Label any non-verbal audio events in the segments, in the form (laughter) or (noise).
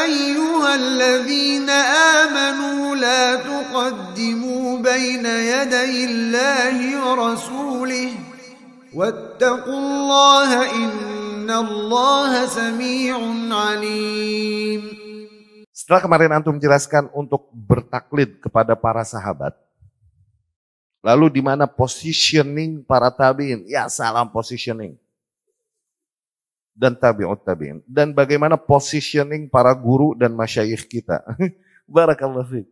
أيها الذين آمنوا لا تقدموا بين يدي الله ورسوله واتقوا الله إن الله سميع عليم Setelah kemarin antum jelaskan untuk bertaklid kepada para sahabat, lalu di mana positioning para tabiin? Ya salam positioning. dan tabi'ut tabi'in. Dan bagaimana positioning para guru dan masyayikh kita. (laughs) Barakallahu fiqh.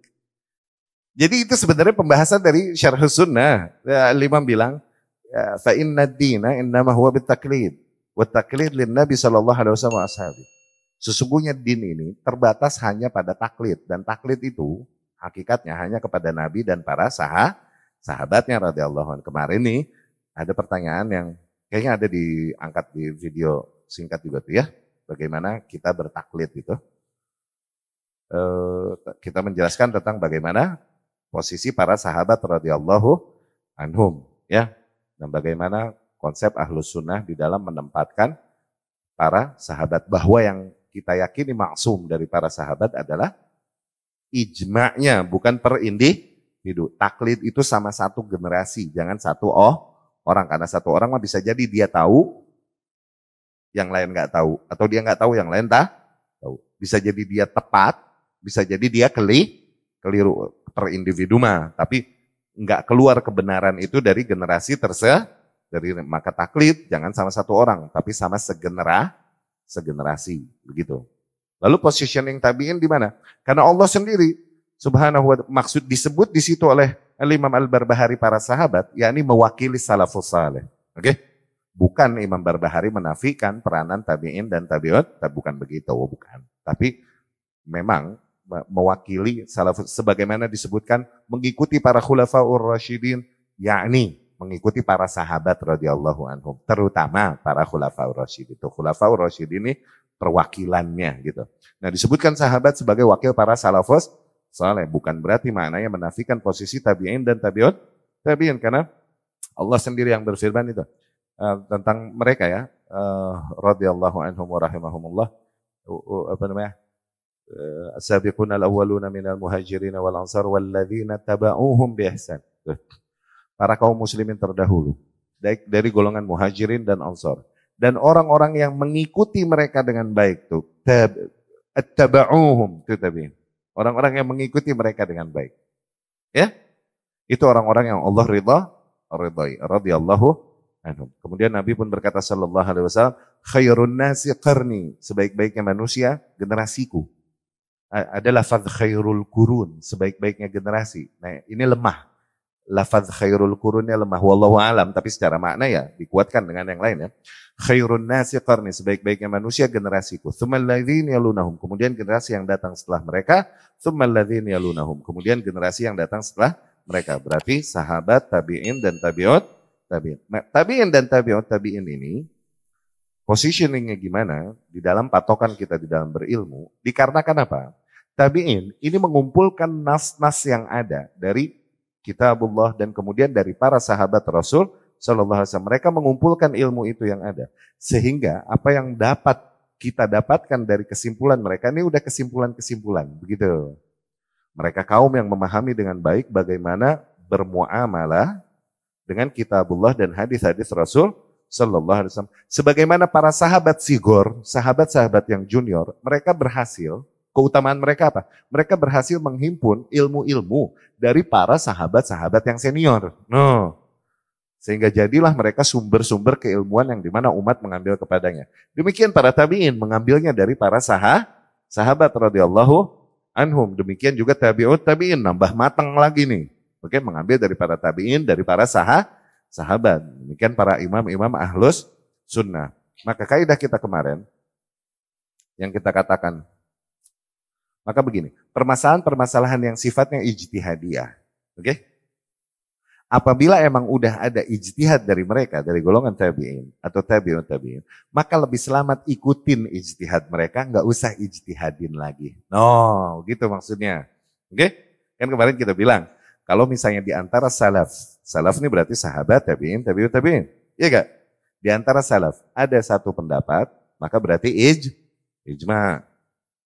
Jadi itu sebenarnya pembahasan dari syarh sunnah. Ya, Imam bilang, ya, fa inna dina innama huwa bitaklid. Wa taklid lin nabi sallallahu alaihi wasallam ashabi. Sesungguhnya din ini terbatas hanya pada taklid. Dan taklid itu hakikatnya hanya kepada nabi dan para sah sahabatnya radhiyallahu anhu. Kemarin ini ada pertanyaan yang kayaknya ada diangkat di video singkat juga tuh ya. Bagaimana kita bertaklid gitu. E, kita menjelaskan tentang bagaimana posisi para sahabat radhiyallahu anhum ya dan bagaimana konsep ahlus sunnah di dalam menempatkan para sahabat bahwa yang kita yakini maksum dari para sahabat adalah ijma'nya bukan per individu taklid itu sama satu generasi jangan satu oh orang karena satu orang mah bisa jadi dia tahu yang lain nggak tahu atau dia nggak tahu yang lain tak tahu. Bisa jadi dia tepat, bisa jadi dia keli keliru per individu mah, tapi nggak keluar kebenaran itu dari generasi terse dari maka taklid jangan sama satu orang, tapi sama segenera segenerasi begitu. Lalu positioning tabiin di mana? Karena Allah sendiri subhanahu wa ta'ala maksud disebut di situ oleh Al Imam Al Barbahari para sahabat, yakni mewakili salafus saleh. Oke? Okay? Bukan Imam Barbahari menafikan peranan tabi'in dan tabi'ut, bukan begitu, bukan. Tapi memang mewakili salafus sebagaimana disebutkan mengikuti para khulafaur rasyidin yakni mengikuti para sahabat radhiyallahu anhum terutama para khulafaur rasyidin itu khulafaur rasyidin ini perwakilannya gitu. Nah, disebutkan sahabat sebagai wakil para salafus soalnya bukan berarti maknanya menafikan posisi tabi'in dan tabi'ut tabi'in karena Allah sendiri yang berfirman itu Eh, tentang mereka ya eh, radhiyallahu anhum wa rahimahumullah apa namanya السابقون الأولون muhajirin wal والأنصار Walladzina تبعوهم بإحسان para kaum muslimin terdahulu dari golongan muhajirin dan ansor dan orang-orang yang mengikuti mereka dengan baik tuh tabauhum tuh tabiin orang-orang yang mengikuti mereka dengan baik ya itu orang-orang yang Allah ridha ridai. radhiyallahu anhum. Kemudian Nabi pun berkata sallallahu alaihi wasallam, khairun nasi qarni, sebaik-baiknya manusia generasiku. adalah lafaz khairul kurun, sebaik-baiknya generasi. Nah, ini lemah. Lafaz khairul kurunnya lemah wallahu alam, tapi secara makna ya dikuatkan dengan yang lain ya. Khairun nasi qarni, sebaik-baiknya manusia generasiku. Tsummal ladzina yalunahum, kemudian generasi yang datang setelah mereka, tsummal ladzina yalunahum, kemudian generasi yang datang setelah mereka. Berarti sahabat, tabi'in dan tabi'ut tabiin. Nah, tabiin dan tabiut tabiin ini positioningnya gimana di dalam patokan kita di dalam berilmu dikarenakan apa? Tabiin ini mengumpulkan nas-nas yang ada dari kitabullah dan kemudian dari para sahabat Rasul sallallahu Alaihi Mereka mengumpulkan ilmu itu yang ada sehingga apa yang dapat kita dapatkan dari kesimpulan mereka ini udah kesimpulan-kesimpulan begitu. Mereka kaum yang memahami dengan baik bagaimana bermuamalah dengan kitabullah dan hadis-hadis Rasul Sallallahu Alaihi Wasallam. Sebagaimana para sahabat Sigor, sahabat-sahabat yang junior, mereka berhasil, keutamaan mereka apa? Mereka berhasil menghimpun ilmu-ilmu dari para sahabat-sahabat yang senior. No. Sehingga jadilah mereka sumber-sumber keilmuan yang dimana umat mengambil kepadanya. Demikian para tabi'in mengambilnya dari para sahah, sahabat radhiyallahu anhum. Demikian juga tabi'ut tabi'in, nambah matang lagi nih. Oke, mengambil dari para tabiin, dari para sah sahabat. Demikian para imam-imam ahlus sunnah. Maka kaidah kita kemarin yang kita katakan maka begini, permasalahan-permasalahan yang sifatnya ijtihadiyah. Oke? Okay? Apabila emang udah ada ijtihad dari mereka, dari golongan tabi'in atau tabi'un tabi'in, maka lebih selamat ikutin ijtihad mereka, nggak usah ijtihadin lagi. No, gitu maksudnya. Oke? Okay? Kan kemarin kita bilang, kalau misalnya di antara salaf, salaf ini berarti sahabat, tabiin, tabiin, tabiin. Iya gak? Di antara salaf ada satu pendapat, maka berarti ij, ijma.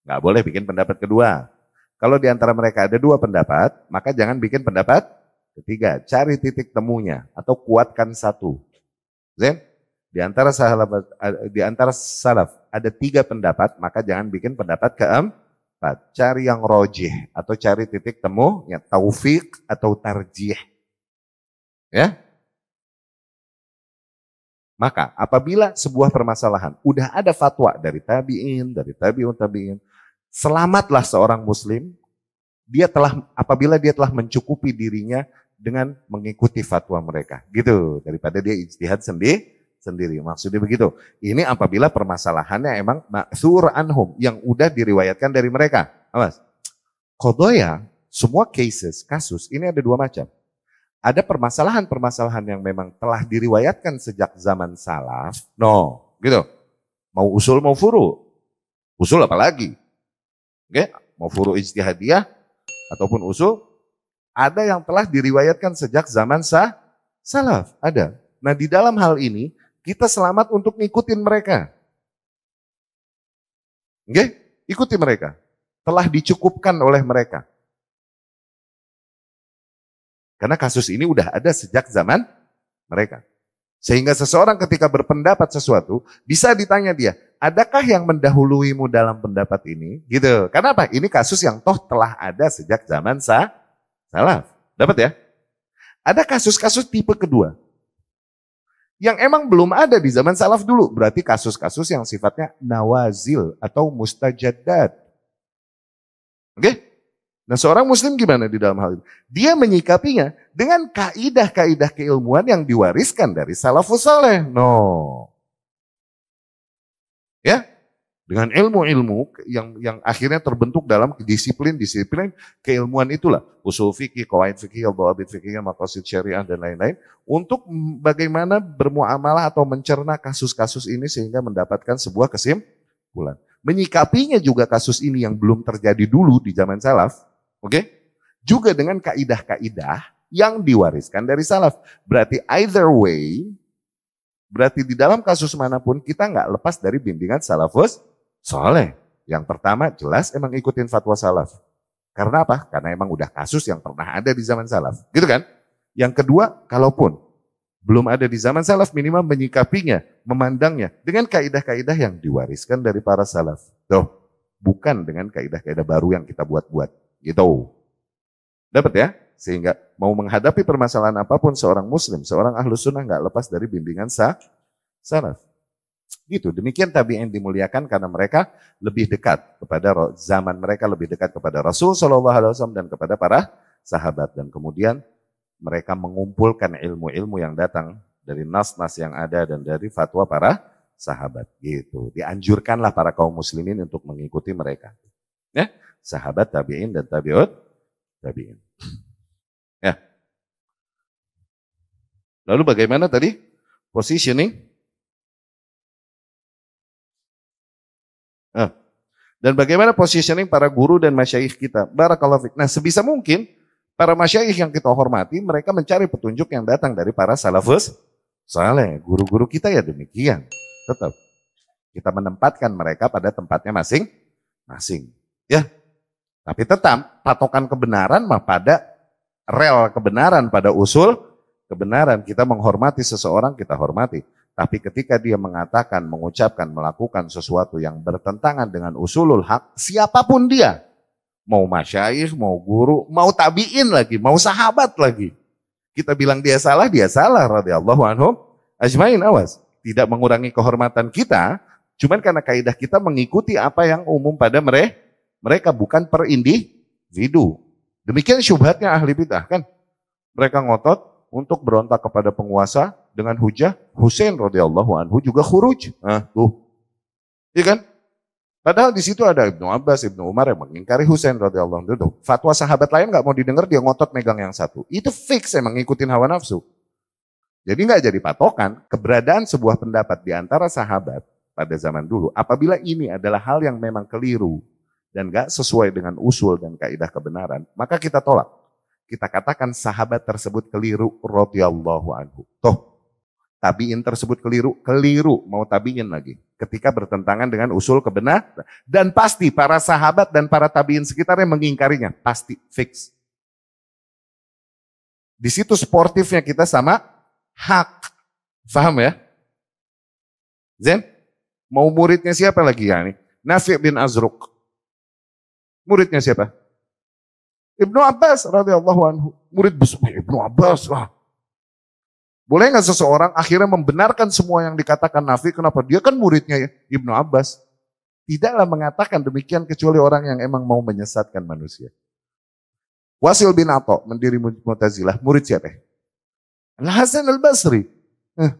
Gak boleh bikin pendapat kedua. Kalau di antara mereka ada dua pendapat, maka jangan bikin pendapat ketiga. Cari titik temunya atau kuatkan satu. Zain, di antara salaf, eh, di antara salaf ada tiga pendapat, maka jangan bikin pendapat keempat empat, nah, Cari yang rojih atau cari titik temu, ya taufik atau tarjih. Ya. Maka apabila sebuah permasalahan udah ada fatwa dari tabiin, dari tabiun tabiin, selamatlah seorang muslim dia telah apabila dia telah mencukupi dirinya dengan mengikuti fatwa mereka. Gitu daripada dia ijtihad sendiri sendiri. Maksudnya begitu. Ini apabila permasalahannya emang ma'thur anhum yang udah diriwayatkan dari mereka. Awas. Kodoya, semua cases, kasus ini ada dua macam. Ada permasalahan-permasalahan yang memang telah diriwayatkan sejak zaman salaf. No, gitu. Mau usul mau furu. Usul apalagi? Oke, okay? mau furu ijtihadiyah ataupun usul ada yang telah diriwayatkan sejak zaman sah salaf, ada. Nah, di dalam hal ini kita selamat untuk ngikutin mereka. Oke? Okay? Ikuti mereka. Telah dicukupkan oleh mereka. Karena kasus ini udah ada sejak zaman mereka. Sehingga seseorang ketika berpendapat sesuatu, bisa ditanya dia, adakah yang mendahuluimu dalam pendapat ini? Gitu. Karena apa? Ini kasus yang toh telah ada sejak zaman sa salaf. Dapat ya? Ada kasus-kasus tipe kedua yang emang belum ada di zaman salaf dulu. Berarti kasus-kasus yang sifatnya nawazil atau mustajadat. Oke? Okay? Nah seorang muslim gimana di dalam hal itu? Dia menyikapinya dengan kaidah-kaidah keilmuan yang diwariskan dari salafus saleh. No. Ya, dengan ilmu-ilmu yang yang akhirnya terbentuk dalam disiplin-disiplin keilmuan itulah. Usul fikih, kawain fikih, al fikih, makosid syariah, dan lain-lain. Untuk bagaimana bermuamalah atau mencerna kasus-kasus ini sehingga mendapatkan sebuah kesimpulan. Menyikapinya juga kasus ini yang belum terjadi dulu di zaman salaf. Oke? Okay? Juga dengan kaidah-kaidah yang diwariskan dari salaf. Berarti either way, berarti di dalam kasus manapun kita nggak lepas dari bimbingan salafus Soalnya, Yang pertama jelas emang ikutin fatwa salaf. Karena apa? Karena emang udah kasus yang pernah ada di zaman salaf. Gitu kan? Yang kedua, kalaupun belum ada di zaman salaf minimal menyikapinya, memandangnya dengan kaidah-kaidah yang diwariskan dari para salaf. Tuh, bukan dengan kaidah-kaidah baru yang kita buat-buat. Gitu. Dapat ya? Sehingga mau menghadapi permasalahan apapun seorang muslim, seorang ahlu sunnah nggak lepas dari bimbingan sah, salaf. Gitu. Demikian tabi'in dimuliakan karena mereka lebih dekat kepada zaman mereka lebih dekat kepada Rasul Shallallahu Alaihi Wasallam dan kepada para sahabat dan kemudian mereka mengumpulkan ilmu-ilmu yang datang dari nas-nas yang ada dan dari fatwa para sahabat gitu. Dianjurkanlah para kaum muslimin untuk mengikuti mereka. Ya, sahabat tabi'in dan tabi'ut tabi'in. Ya. Lalu bagaimana tadi positioning? Nah, dan bagaimana positioning para guru dan masyaih kita. Barakallahu fiqh. Nah sebisa mungkin para masyaih yang kita hormati mereka mencari petunjuk yang datang dari para salafus Soalnya Guru-guru kita ya demikian. Tetap. Kita menempatkan mereka pada tempatnya masing-masing. Ya. Tapi tetap patokan kebenaran mah pada rel kebenaran, pada usul kebenaran. Kita menghormati seseorang, kita hormati. Tapi ketika dia mengatakan, mengucapkan, melakukan sesuatu yang bertentangan dengan usulul hak, siapapun dia, mau masyair, mau guru, mau tabiin lagi, mau sahabat lagi. Kita bilang dia salah, dia salah radhiyallahu anhum. Ajmain awas, tidak mengurangi kehormatan kita, cuman karena kaidah kita mengikuti apa yang umum pada mereka, mereka bukan per individu. Demikian syubhatnya ahli bidah kan. Mereka ngotot untuk berontak kepada penguasa, dengan hujah Husain radhiyallahu anhu juga khuruj. Nah, tuh. Iya kan? Padahal di situ ada Ibnu Abbas, Ibnu Umar yang mengingkari Husain radhiyallahu anhu. Fatwa sahabat lain nggak mau didengar dia ngotot megang yang satu. Itu fix emang ngikutin hawa nafsu. Jadi nggak jadi patokan keberadaan sebuah pendapat di antara sahabat pada zaman dulu. Apabila ini adalah hal yang memang keliru dan nggak sesuai dengan usul dan kaidah kebenaran, maka kita tolak. Kita katakan sahabat tersebut keliru radhiyallahu anhu. Toh tabiin tersebut keliru, keliru mau tabiin lagi. Ketika bertentangan dengan usul kebenar dan pasti para sahabat dan para tabiin sekitarnya mengingkarinya, pasti fix. Di situ sportifnya kita sama hak. Faham ya? Zen, mau muridnya siapa lagi ya ini? Nafi' bin Azruk. Muridnya siapa? Ibnu Abbas radhiyallahu anhu. Murid besar Ibnu Abbas lah boleh nggak seseorang akhirnya membenarkan semua yang dikatakan Nafi? Kenapa? Dia kan muridnya ya, Ibnu Abbas. Tidaklah mengatakan demikian kecuali orang yang emang mau menyesatkan manusia. Wasil bin Atok mendiri Mu'tazilah, murid siapa? Al-Hasan al-Basri. Eh.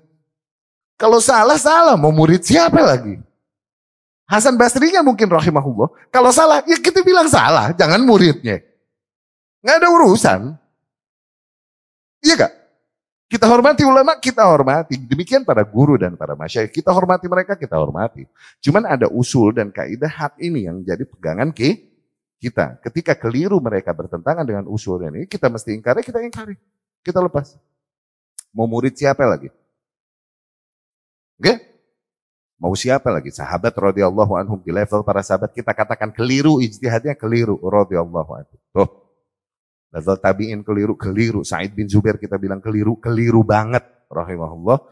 Kalau salah, salah. Mau murid siapa lagi? Hasan Basrinya mungkin rahimahullah. Kalau salah, ya kita bilang salah. Jangan muridnya. Nggak ada urusan. Iya kak? Kita hormati ulama, kita hormati. Demikian para guru dan para masyarakat. Kita hormati mereka, kita hormati. Cuman ada usul dan kaidah hak ini yang jadi pegangan ke kita. Ketika keliru mereka bertentangan dengan usul ini, kita mesti ingkari, kita ingkari. Kita lepas. Mau murid siapa lagi? Oke? Okay? Mau siapa lagi? Sahabat radhiyallahu anhum di level para sahabat kita katakan keliru, ijtihadnya keliru radhiyallahu anhum. Tuh. Lalu tabi'in keliru-keliru. Said bin Zubair kita bilang keliru-keliru banget. Rahimahullah.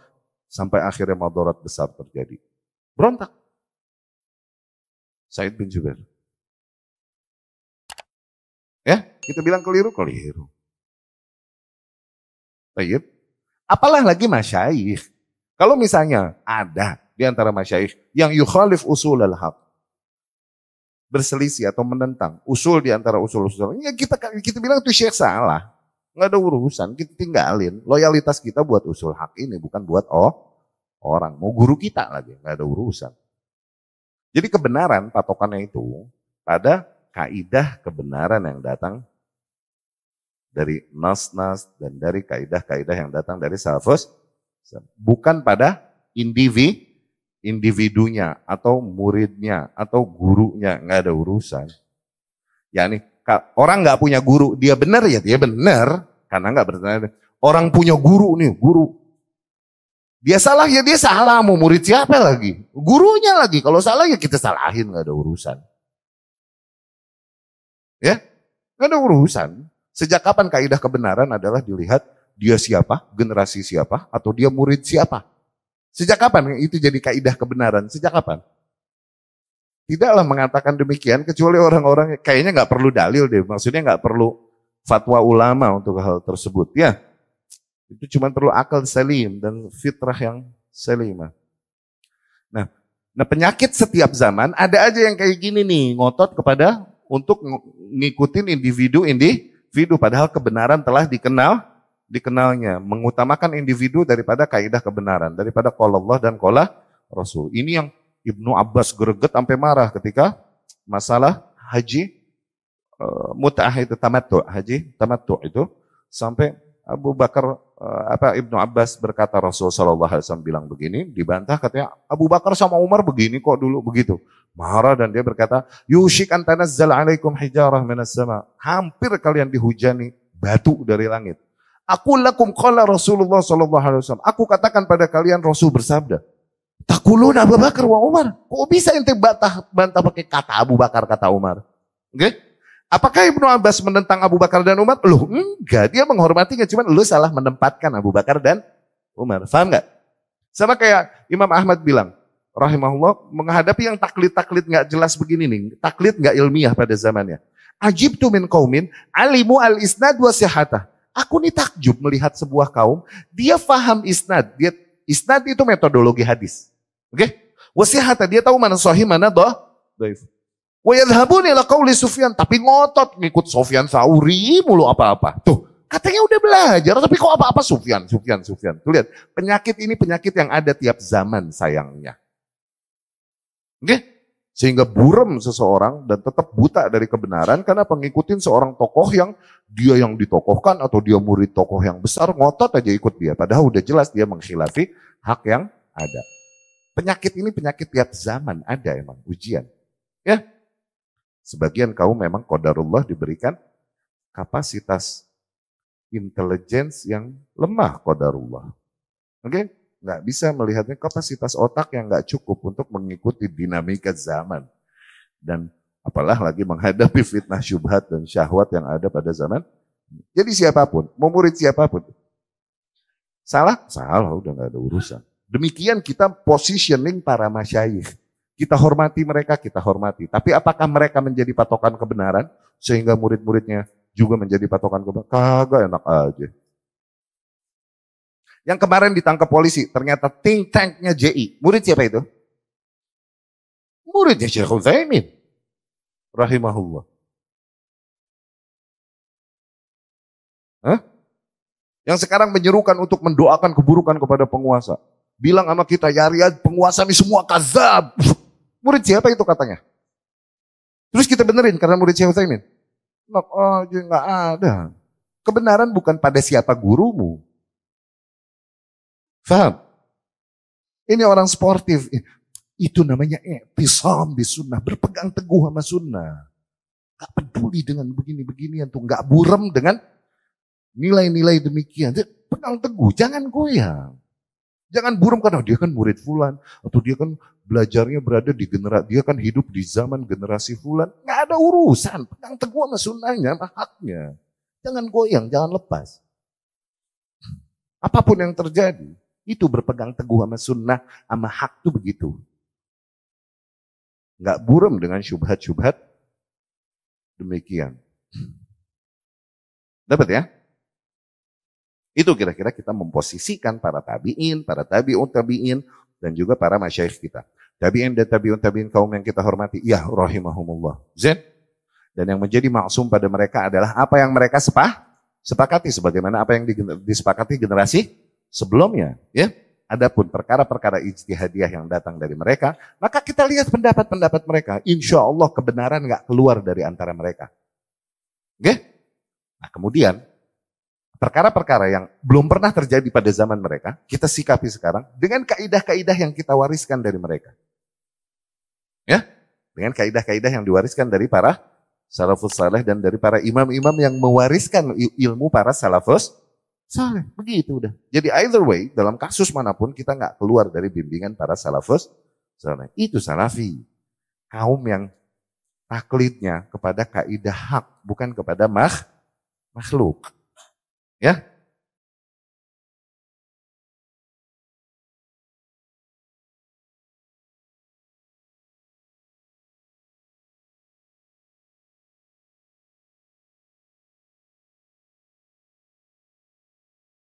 Sampai akhirnya madorat besar terjadi. Berontak. Said bin Zubair. Ya, kita bilang keliru, keliru. Tayyib. Apalah lagi masyaih. Kalau misalnya ada di antara masyaih yang yukhalif usul al-haq berselisih atau menentang usul di antara usul-usul. Ya kita kan, kita bilang itu syekh salah. Nggak ada urusan, kita tinggalin. Loyalitas kita buat usul hak ini, bukan buat oh orang. Mau guru kita lagi, nggak ada urusan. Jadi kebenaran patokannya itu pada kaidah kebenaran yang datang dari nas-nas dan dari kaidah-kaidah yang datang dari salafus, bukan pada individu individunya atau muridnya atau gurunya nggak ada urusan. ya nih orang nggak punya guru dia benar ya dia benar karena nggak bertanya. Orang punya guru nih guru dia salah ya dia salah mau murid siapa lagi gurunya lagi kalau salah ya kita salahin nggak ada urusan. Ya nggak ada urusan. Sejak kapan kaidah kebenaran adalah dilihat dia siapa, generasi siapa, atau dia murid siapa. Sejak kapan itu jadi kaidah kebenaran? Sejak kapan? Tidaklah mengatakan demikian kecuali orang-orang kayaknya nggak perlu dalil deh. Maksudnya nggak perlu fatwa ulama untuk hal tersebut. Ya, itu cuma perlu akal selim dan fitrah yang selimah. Nah, nah penyakit setiap zaman ada aja yang kayak gini nih ngotot kepada untuk ngikutin individu ini, individu padahal kebenaran telah dikenal dikenalnya, mengutamakan individu daripada kaidah kebenaran, daripada qala Allah dan qala Rasul. Ini yang Ibnu Abbas greget sampai marah ketika masalah haji uh, eh, mut'ah itu tamattu, haji tamattu itu sampai Abu Bakar eh, apa Ibnu Abbas berkata Rasul Shallallahu alaihi wasallam bilang begini, dibantah katanya Abu Bakar sama Umar begini kok dulu begitu. Marah dan dia berkata, "Yushik zala alaikum hijarah minas sama." Hampir kalian dihujani batu dari langit. Aku lakum qala Rasulullah sallallahu alaihi wasallam. Aku katakan pada kalian Rasul bersabda. takulun Abu Bakar wa Umar. Kok bisa ente bantah bantah pakai kata Abu Bakar kata Umar? Oke? Okay? Apakah Ibnu Abbas menentang Abu Bakar dan Umar? Loh, enggak. Dia menghormatinya, cuman lu salah menempatkan Abu Bakar dan Umar. Faham enggak? Sama kayak Imam Ahmad bilang, rahimahullah, menghadapi yang taklit-taklit enggak jelas begini nih, Taklit enggak ilmiah pada zamannya. Ajib tu min kaumin, alimu al-isnad wa sihatah. Aku nih takjub melihat sebuah kaum, dia faham isnad. Dia, isnad itu metodologi hadis. Oke? Okay? Wasihata, dia tahu mana sahih, mana doh. nih Wayadhabuni kau qawli Sufyan. Tapi ngotot ngikut Sufyan Sauri mulu apa-apa. Tuh, katanya udah belajar tapi kok apa-apa Sufyan, Sufyan, Sufyan. Tuh lihat, penyakit ini penyakit yang ada tiap zaman sayangnya. Oke? Okay? sehingga buram seseorang dan tetap buta dari kebenaran karena pengikutin seorang tokoh yang dia yang ditokohkan atau dia murid tokoh yang besar ngotot aja ikut dia padahal udah jelas dia mengkhilafi hak yang ada. Penyakit ini penyakit tiap zaman ada emang ujian. Ya. Sebagian kaum memang kodarullah diberikan kapasitas intelligence yang lemah kodarullah Oke? Okay? nggak bisa melihatnya kapasitas otak yang nggak cukup untuk mengikuti dinamika zaman. Dan apalah lagi menghadapi (laughs) fitnah syubhat dan syahwat yang ada pada zaman. Jadi siapapun, mau murid siapapun. Salah? Salah, udah nggak ada urusan. Demikian kita positioning para masyayikh. Kita hormati mereka, kita hormati. Tapi apakah mereka menjadi patokan kebenaran? Sehingga murid-muridnya juga menjadi patokan kebenaran? Kagak enak aja. Yang kemarin ditangkap polisi, ternyata think tanknya JI. Murid siapa itu? Muridnya Syekh Zaimin. Rahimahullah. Hah? Yang sekarang menyerukan untuk mendoakan keburukan kepada penguasa. Bilang sama kita, ya penguasa ini semua kazab. Murid siapa itu katanya? Terus kita benerin karena murid Syekh Utsaimin. Oh, nggak ada. Kebenaran bukan pada siapa gurumu, Faham? Ini orang sportif. Itu namanya etisam di sunnah. Berpegang teguh sama sunnah. Gak peduli dengan begini-beginian tuh. Gak burem dengan nilai-nilai demikian. Jadi, pegang teguh. Jangan goyang. Jangan burem karena dia kan murid fulan atau dia kan belajarnya berada di generasi dia kan hidup di zaman generasi fulan. Gak ada urusan, pegang teguh sama sunnahnya, sama haknya. Jangan goyang, jangan lepas. Apapun yang terjadi. Itu berpegang teguh sama sunnah, sama hak tuh begitu. Nggak buram dengan syubhat-syubhat demikian. Dapat ya? Itu kira-kira kita memposisikan para tabi'in, para tabiun, tabi'in, dan juga para masyayikh kita. Tabi'in dan tabiun, tabi'in kaum yang kita hormati. Ya, rahimahumullah. Zain. Dan yang menjadi maksum pada mereka adalah apa yang mereka sepah, sepakati sebagaimana apa yang disepakati generasi sebelumnya, ya. Adapun perkara-perkara ijtihadiyah yang datang dari mereka, maka kita lihat pendapat-pendapat mereka. Insya Allah kebenaran nggak keluar dari antara mereka. Oke? Nah kemudian, perkara-perkara yang belum pernah terjadi pada zaman mereka, kita sikapi sekarang dengan kaidah-kaidah yang kita wariskan dari mereka. Ya, dengan kaidah-kaidah yang diwariskan dari para salafus saleh dan dari para imam-imam yang mewariskan ilmu para salafus saleh. Begitu udah. Jadi either way, dalam kasus manapun kita nggak keluar dari bimbingan para salafus saleh. Itu salafi. Kaum yang taklidnya kepada kaidah hak, bukan kepada makhluk. Ya,